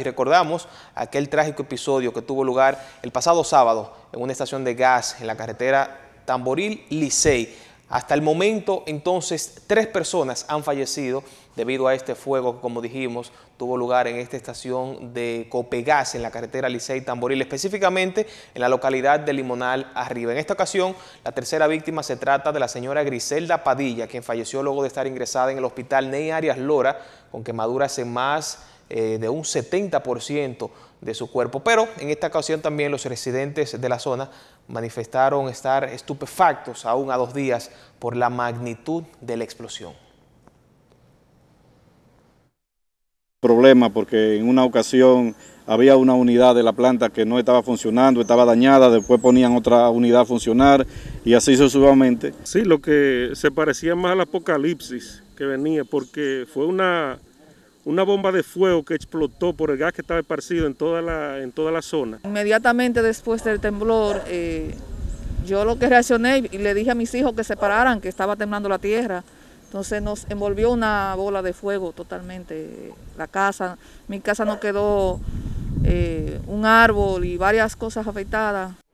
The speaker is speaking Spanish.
y recordamos aquel trágico episodio que tuvo lugar el pasado sábado en una estación de gas en la carretera Tamboril Licey. Hasta el momento, entonces, tres personas han fallecido debido a este fuego que, como dijimos, tuvo lugar en esta estación de Copegas, en la carretera Licey Tamboril, específicamente en la localidad de Limonal Arriba. En esta ocasión, la tercera víctima se trata de la señora Griselda Padilla, quien falleció luego de estar ingresada en el hospital Ney Arias Lora con quemaduras en más eh, de un 70% de su cuerpo. Pero en esta ocasión también los residentes de la zona manifestaron estar estupefactos aún a dos días por la magnitud de la explosión. Problema porque en una ocasión había una unidad de la planta que no estaba funcionando, estaba dañada, después ponían otra unidad a funcionar y así sucesivamente. Sí, lo que se parecía más al apocalipsis que venía porque fue una una bomba de fuego que explotó por el gas que estaba esparcido en toda la, en toda la zona. Inmediatamente después del temblor, eh, yo lo que reaccioné y le dije a mis hijos que se pararan, que estaba temblando la tierra. Entonces nos envolvió una bola de fuego totalmente eh, la casa. Mi casa no quedó eh, un árbol y varias cosas afectadas.